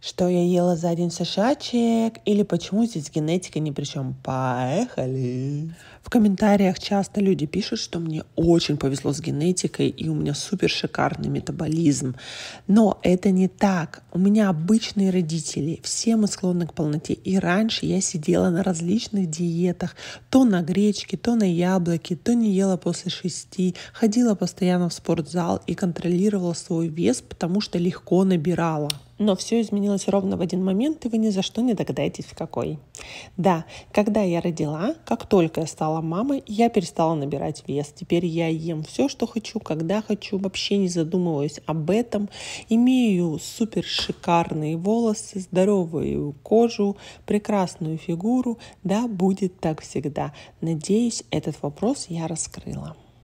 что я ела за день сошачек? или почему здесь генетика ни при чем. Поехали! В комментариях часто люди пишут, что мне очень повезло с генетикой и у меня супер шикарный метаболизм. Но это не так. У меня обычные родители, все мы склонны к полноте. И раньше я сидела на различных диетах, то на гречке, то на яблоке, то не ела после шести, ходила постоянно в спортзал и контролировала свой вес, потому что легко набирала. Но все изменилось ровно в один момент, и вы ни за что не догадаетесь, в какой. Да, когда я родила, как только я стала мамой, я перестала набирать вес. Теперь я ем все, что хочу, когда хочу, вообще не задумываюсь об этом. Имею супер шикарные волосы, здоровую кожу, прекрасную фигуру. Да, будет так всегда. Надеюсь, этот вопрос я раскрыла.